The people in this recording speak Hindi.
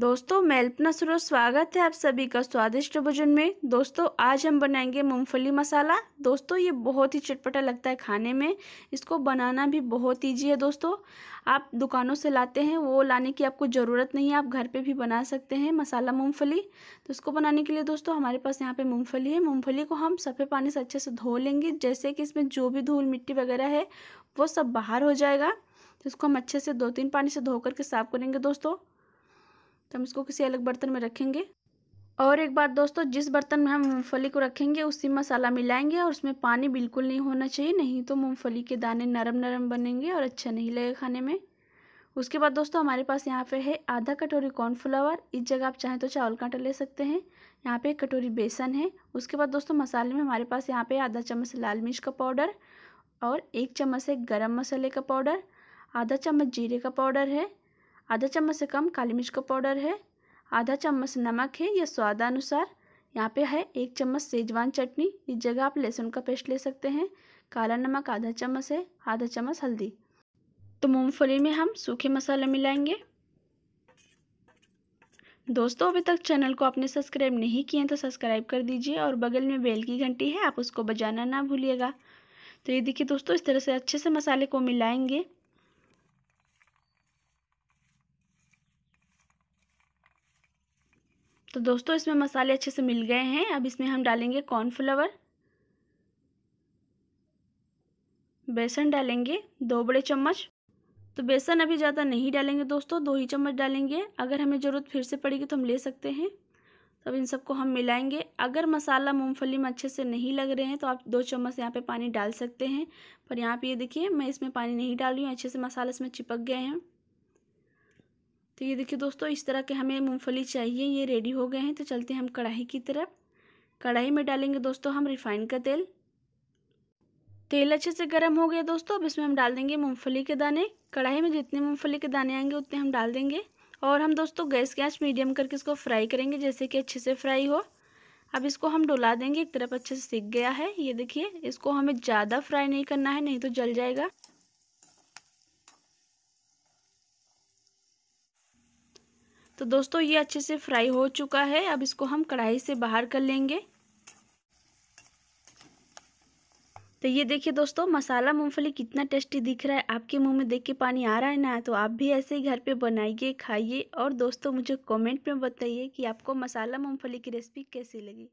दोस्तों मैं अल्पना सरोज स्वागत है आप सभी का स्वादिष्ट भोजन में दोस्तों आज हम बनाएंगे मूंगफली मसाला दोस्तों ये बहुत ही चटपटा लगता है खाने में इसको बनाना भी बहुत ईजी है दोस्तों आप दुकानों से लाते हैं वो लाने की आपको ज़रूरत नहीं है आप घर पे भी बना सकते हैं मसाला मूँगफली तो इसको बनाने के लिए दोस्तों हमारे पास यहाँ पर मूँगफली है मूँगफली को हम सफ़ेद पानी से अच्छे से धो लेंगे जैसे कि इसमें जो भी धूल मिट्टी वगैरह है वो सब बाहर हो जाएगा तो इसको हम अच्छे से दो तीन पानी से धो करके साफ़ करेंगे दोस्तों तो हम इसको किसी अलग बर्तन में रखेंगे और एक बार दोस्तों जिस बर्तन में हम मूँगफली को रखेंगे उसी मसाला मिलाएंगे और उसमें पानी बिल्कुल नहीं होना चाहिए नहीं तो मूँगफली के दाने नरम नरम बनेंगे और अच्छा नहीं लगेगा खाने में उसके बाद दोस्तों हमारे पास यहाँ पे है आधा कटोरी कॉर्नफ्लावर इस जगह आप चाहें तो चावल का आटा ले सकते हैं यहाँ पे एक कटोरी बेसन है उसके बाद दोस्तों मसाले में हमारे पास यहाँ पे आधा चम्मच लाल मिर्च का पाउडर और एक चम्मच है गरम मसाले का पाउडर आधा चम्मच जीरे का पाउडर है आधा चम्मच से कम काली मिर्च का पाउडर है आधा चम्मच नमक है या स्वादानुसार यहाँ पे है एक चम्मच सेजवान चटनी इस जगह आप लहसुन का पेस्ट ले सकते हैं काला नमक आधा चम्मच है आधा चम्मच हल्दी तो मूंगफली में हम सूखे मसाले मिलाएंगे दोस्तों अभी तक चैनल को आपने सब्सक्राइब नहीं किए तो सब्सक्राइब कर दीजिए और बगल में बेल की घंटी है आप उसको बजाना ना भूलिएगा तो ये देखिए दोस्तों इस तरह से अच्छे से मसाले को मिलाएंगे तो दोस्तों इसमें मसाले अच्छे से मिल गए हैं अब इसमें हम डालेंगे कॉर्नफ्लावर बेसन डालेंगे दो बड़े चम्मच तो बेसन अभी ज़्यादा नहीं डालेंगे दोस्तों दो ही चम्मच डालेंगे अगर हमें ज़रूरत फिर से पड़ेगी तो हम ले सकते हैं तो अब इन सबको हम मिलाएंगे अगर मसाला मूंगफली में अच्छे से नहीं लग रहे हैं तो आप दो चम्मच यहाँ पे पानी डाल सकते हैं पर यहाँ पे ये देखिए मैं इसमें पानी नहीं डाल रही हूँ अच्छे से मसाला इसमें चिपक गए हैं तो ये देखिए दोस्तों इस तरह के हमें मूँगफली चाहिए ये रेडी हो गए हैं तो चलते हैं हम कढ़ाई की तरफ कढ़ाई में डालेंगे दोस्तों हम रिफाइंड का तेल तेल अच्छे से गर्म हो गया दोस्तों अब इसमें हम डाल देंगे मूँगफली के दाने कढ़ाई में जितने मूँगफली के दाने आएंगे उतने हम डाल देंगे और हम दोस्तों गैस के आँच मीडियम करके इसको फ्राई करेंगे जैसे कि अच्छे से फ्राई हो अब इसको हम डुला देंगे एक तरफ अच्छे से सीख गया है ये देखिए इसको हमें ज़्यादा फ्राई नहीं करना है नहीं तो जल जाएगा तो दोस्तों ये अच्छे से फ्राई हो चुका है अब इसको हम कढ़ाई से बाहर कर लेंगे तो ये देखिए दोस्तों मसाला मूंगफली कितना टेस्टी दिख रहा है आपके मुंह में देख के पानी आ रहा है ना तो आप भी ऐसे ही घर पे बनाइए खाइए और दोस्तों मुझे कमेंट में बताइए कि आपको मसाला मूंगफली की रेसिपी कैसी लगी